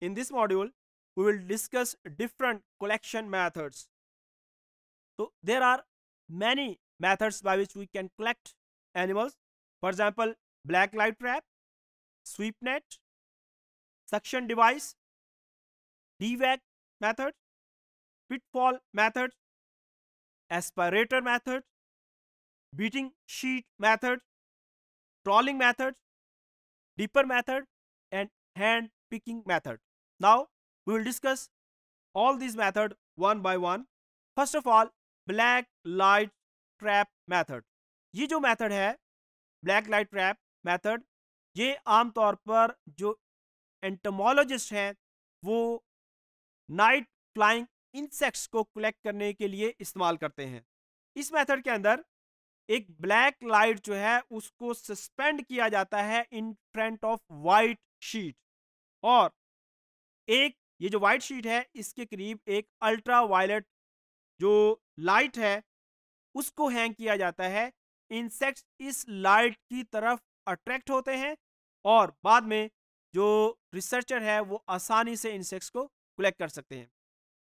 In this module, we will discuss different collection methods. So there are many methods by which we can collect animals. For example, black light trap, sweep net, suction device, DVAC method, pitfall method, aspirator method, beating sheet method, trawling method, dipper method, and hand picking method. Now we will discuss all these method one by one. First of all black light trap method ये जो method है black light trap method ये आमतौर पर जो entomologist हैं वो night flying insects को कलेक्ट करने के लिए इस्तेमाल करते हैं इस मेथड के अंदर एक ब्लैक लाइट जो है उसको सस्पेंड किया जाता है in front of white sheet और एक ये जो वाइट शीट है इसके करीब एक अल्ट्रा वायलेट जो लाइट है उसको हैंग किया जाता है इंसेक्ट्स इस लाइट की तरफ अट्रैक्ट होते हैं और बाद में जो रिसर्चर है वो आसानी से इंसेक्ट्स को कलेक्ट कर सकते हैं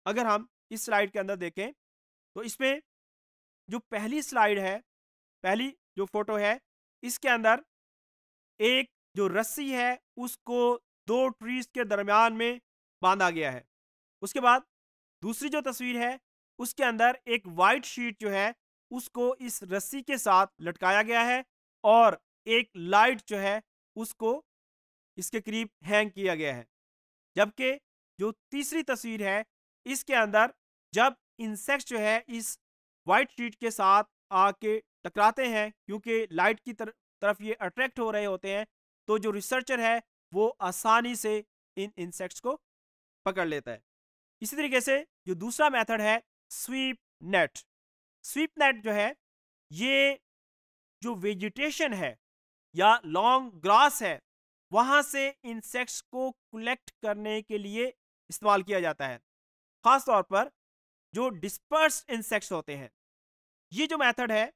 अगर हम इस स्लाइड के अंदर देखें तो इसमें जो पहली स्लाइड है पहली जो फोटो है इसके अंदर एक जो रस्सी है उसको दो ट्रीज के दरमियान में बांधा गया है उसके बाद दूसरी जो तस्वीर है उसके अंदर एक वाइट शीट जो है उसको इस रस्सी के साथ लटकाया गया है और एक लाइट जो है उसको इसके करीब हैंग किया गया है जबकि जो तीसरी तस्वीर है इसके अंदर जब इंसेक्ट जो है इस वाइट शीट के साथ आके टकराते हैं क्योंकि लाइट की तर, तरफ ये अट्रैक्ट हो रहे होते हैं तो जो रिसर्चर है वो आसानी से इन इंसेक्ट्स को पकड़ लेता है इसी तरीके से जो दूसरा मेथड है स्वीप नेट स्वीप नेट जो है ये जो वेजिटेशन है या लॉन्ग ग्रास है वहाँ से इंसेक्ट्स को कलेक्ट करने के लिए इस्तेमाल किया जाता है ख़ास तौर पर जो डिस्पर्स इंसेक्ट्स होते हैं ये जो मेथड है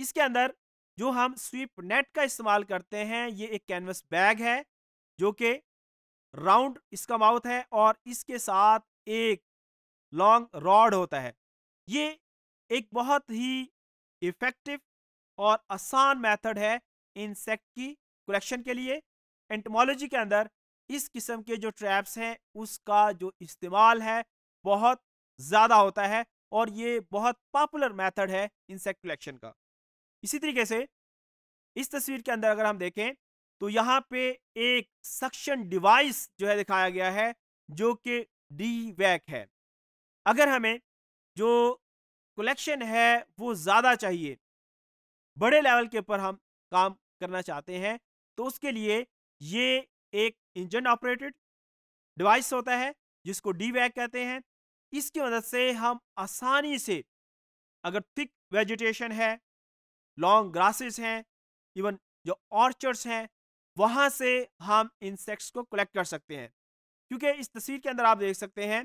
इसके अंदर जो हम स्वीप नेट का इस्तेमाल करते हैं ये एक कैनवस बैग है जो कि राउंड इसका माउथ है और इसके साथ एक लॉन्ग रॉड होता है ये एक बहुत ही इफ़ेक्टिव और आसान मेथड है इंसेक्ट की कलेक्शन के लिए एंटमोलॉजी के अंदर इस किस्म के जो ट्रैप्स हैं उसका जो इस्तेमाल है बहुत ज़्यादा होता है और ये बहुत पॉपुलर मेथड है इंसेक्ट कलेक्शन का इसी तरीके से इस तस्वीर के अंदर अगर हम देखें तो यहाँ पे एक सक्शन डिवाइस जो है दिखाया गया है जो कि डी वैक है अगर हमें जो कलेक्शन है वो ज़्यादा चाहिए बड़े लेवल के ऊपर हम काम करना चाहते हैं तो उसके लिए ये एक इंजन ऑपरेटेड डिवाइस होता है जिसको डी वैक कहते हैं इसकी मदद से हम आसानी से अगर थिक वेजिटेशन है लॉन्ग ग्रासेस हैं इवन जो ऑर्चर्ड्स हैं वहां से हम इंसेक्ट्स को कलेक्ट कर सकते हैं क्योंकि इस तस्वीर के अंदर आप देख सकते हैं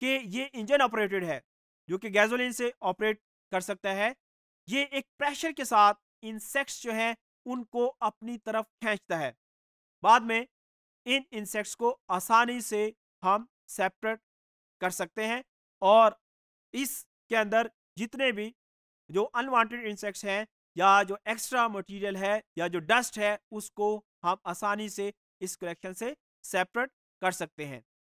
कि ये इंजन ऑपरेटेड है जो कि गैजोलिन से ऑपरेट कर सकता है ये एक प्रेशर के साथ इंसेक्ट्स जो हैं उनको अपनी तरफ खींचता है बाद में इन इंसेक्ट्स को आसानी से हम सेपरेट कर सकते हैं और इसके अंदर जितने भी जो अनवांटेड इंसेक्ट्स हैं या जो एक्स्ट्रा मटेरियल है या जो डस्ट है उसको हम आसानी से इस कलेक्शन से सेपरेट कर सकते हैं